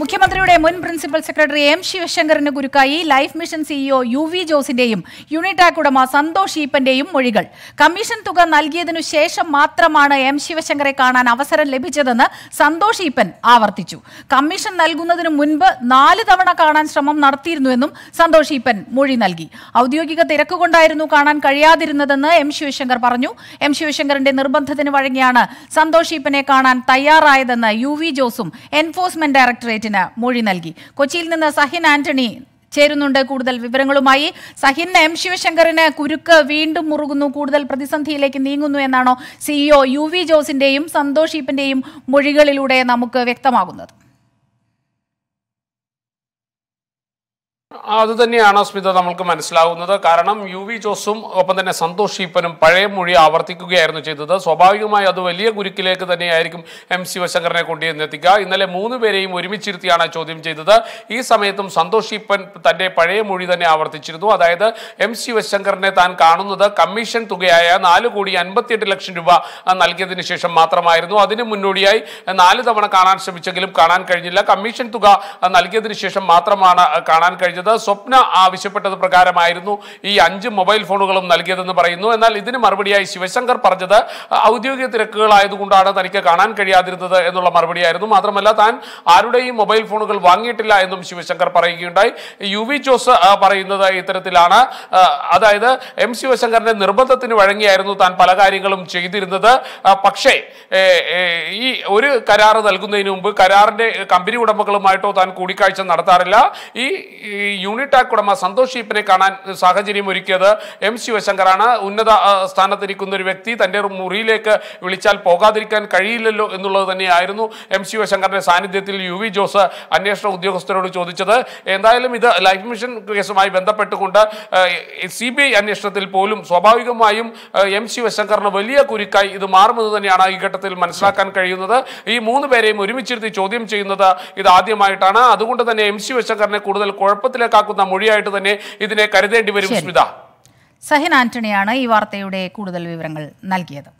മുഖ്യമന്ത്രിയുടെ മുൻ principal secretary M ശിവശങ്കറിന് ഗുരുക്കായി life mission CEO U V ജോസിന്റെയും യൂണിടാക് ഉടമ സന്തോഷ് ഈപ്പന്റെയും മൊഴികൾ കമ്മീഷൻ തുക നൽകിയതിനു ശേഷം മാത്രമാണ് എം ശിവശങ്കറെ കാണാൻ അവസരം ലഭിച്ചതെന്ന് സന്തോഷ് ഈപ്പൻ ആവർത്തിച്ചു കമ്മീഷൻ നൽകുന്നതിനു മുൻപ് നാല് തവണ കാണാൻ ശ്രമം നടത്തിയിരുന്നുവെന്നും സന്തോഷ് ഈപ്പൻ മൊഴി നൽകി ഔദ്യോഗിക തിരക്കുകൊണ്ടായിരുന്നു കാണാൻ കഴിയാതിരുന്നതെന്ന് എം ശിവശങ്കർ പറഞ്ഞു എം ശിവശങ്കറിന്റെ നിർബന്ധത്തിന് വഴങ്ങിയാണ് സന്തോഷ് ഈപ്പനെ കാണാൻ തയ്യാറായതെന്ന് യു വി ജോസും എൻഫോഴ്സ്മെന്റ് ഡയറക്ടറേറ്റ് സബ്മിറ്റിന് മൊഴി നൽകി കൊച്ചിയിൽ നിന്ന് സഹിൻ ആന്റണി ചേരുന്നുണ്ട് കൂടുതൽ വിവരങ്ങളുമായി സഹിൻ എം ശിവശങ്കറിന് കുരുക്ക് വീണ്ടും മുറുകുന്നു കൂടുതൽ പ്രതിസന്ധിയിലേക്ക് നീങ്ങുന്നു എന്നാണോ സിഇഒ യു വി ജോസിന്റെയും സന്തോഷീപ്പിന്റെയും മൊഴികളിലൂടെ നമുക്ക് വ്യക്തമാകുന്നത് അത് തന്നെയാണ് സ്മിത നമ്മൾക്ക് മനസ്സിലാവുന്നത് കാരണം യു വി ജോസും ഒപ്പം തന്നെ സന്തോഷ് ഈപ്പനും പഴയ മൊഴി ആവർത്തിക്കുകയായിരുന്നു ചെയ്തത് സ്വാഭാവികമായി അത് വലിയ കുരുക്കിലേക്ക് തന്നെയായിരിക്കും എം സി വശങ്കറിനെ കൊണ്ടുവന്നെത്തിക്കുക ഇന്നലെ മൂന്ന് പേരെയും ഒരുമിച്ചിരുത്തിയാണ് ചോദ്യം ചെയ്തത് ഈ സമയത്തും സന്തോഷ് ഈപ്പൻ തൻ്റെ പഴയ മൊഴി തന്നെ ആവർത്തിച്ചിരുന്നു അതായത് എം സി വശങ്കറിനെ താൻ കാണുന്നത് കമ്മീഷൻ തുകയായ നാല് കോടി അൻപത്തിയെട്ട് ലക്ഷം രൂപ നൽകിയതിനു ശേഷം മാത്രമായിരുന്നു അതിന് മുന്നോടിയായി നാല് തവണ കാണാൻ ശ്രമിച്ചെങ്കിലും കാണാൻ കഴിഞ്ഞില്ല കമ്മീഷൻ തുക നൽകിയതിനു ശേഷം മാത്രമാണ് കാണാൻ കഴിഞ്ഞത് സ്വപ്ന ആവശ്യപ്പെട്ടത് പ്രകാരമായിരുന്നു ഈ അഞ്ച് മൊബൈൽ ഫോണുകളും നൽകിയതെന്ന് പറയുന്നു എന്നാൽ ഇതിന് മറുപടിയായി ശിവശങ്കർ പറഞ്ഞത് ഔദ്യോഗിക തിരക്കുകളായതുകൊണ്ടാണ് തനിക്ക് കാണാൻ കഴിയാതിരുന്നത് എന്നുള്ള മറുപടിയായിരുന്നു മാത്രമല്ല താൻ ആരുടെയും മൊബൈൽ ഫോണുകൾ വാങ്ങിയിട്ടില്ല എന്നും ശിവശങ്കർ പറയുകയുണ്ടായി യു വി ജോസ് പറയുന്നത് ഇത്തരത്തിലാണ് അതായത് എം ശിവശങ്കറിന്റെ നിർബന്ധത്തിന് വഴങ്ങിയായിരുന്നു താൻ പല കാര്യങ്ങളും ചെയ്തിരുന്നത് പക്ഷേ ഈ ഒരു കരാർ നൽകുന്നതിന് മുമ്പ് കരാറിന്റെ കമ്പനി ഉടമകളുമായിട്ടോ താൻ കൂടിക്കാഴ്ച നടത്താറില്ല ഈ യൂണിടാക് ഉടമ സന്തോഷ് ഈപ്പിനെ കാണാൻ സാഹചര്യം ഒരുക്കിയത് എം ശിവശങ്കറാണ് ഉന്നത സ്ഥാനത്തിരിക്കുന്ന ഒരു വ്യക്തി തൻ്റെ മുറിയിലേക്ക് വിളിച്ചാൽ പോകാതിരിക്കാൻ കഴിയില്ലല്ലോ എന്നുള്ളത് തന്നെയായിരുന്നു എം ശിവശങ്കറിൻ്റെ സാന്നിധ്യത്തിൽ യു വി ജോസ് അന്വേഷണ ഉദ്യോഗസ്ഥരോട് ചോദിച്ചത് എന്തായാലും ഇത് ലൈഫ് മിഷൻ കേസുമായി ബന്ധപ്പെട്ടുകൊണ്ട് സി ബി അന്വേഷണത്തിൽ പോലും സ്വാഭാവികമായും എം ശിവശങ്കറിന് വലിയ കുരുക്കായി ഇത് മാറുമെന്ന് തന്നെയാണ് ഈ ഘട്ടത്തിൽ മനസ്സിലാക്കാൻ കഴിയുന്നത് ഈ മൂന്ന് പേരെയും ഒരുമിച്ചിരുത്തി ചോദ്യം ചെയ്യുന്നത് ഇത് ആദ്യമായിട്ടാണ് അതുകൊണ്ട് തന്നെ എം ശിവശങ്കറിനെ കൂടുതൽ കുഴപ്പത്തിലേക്ക് കണക്കാക്കുന്ന മൊഴിയായിട്ട് തന്നെ ഇതിനെ കരുതേണ്ടി വരും സ്മിത സഹിൻ ആന്റണിയാണ് ഈ വാർത്തയുടെ കൂടുതൽ വിവരങ്ങൾ നൽകിയത്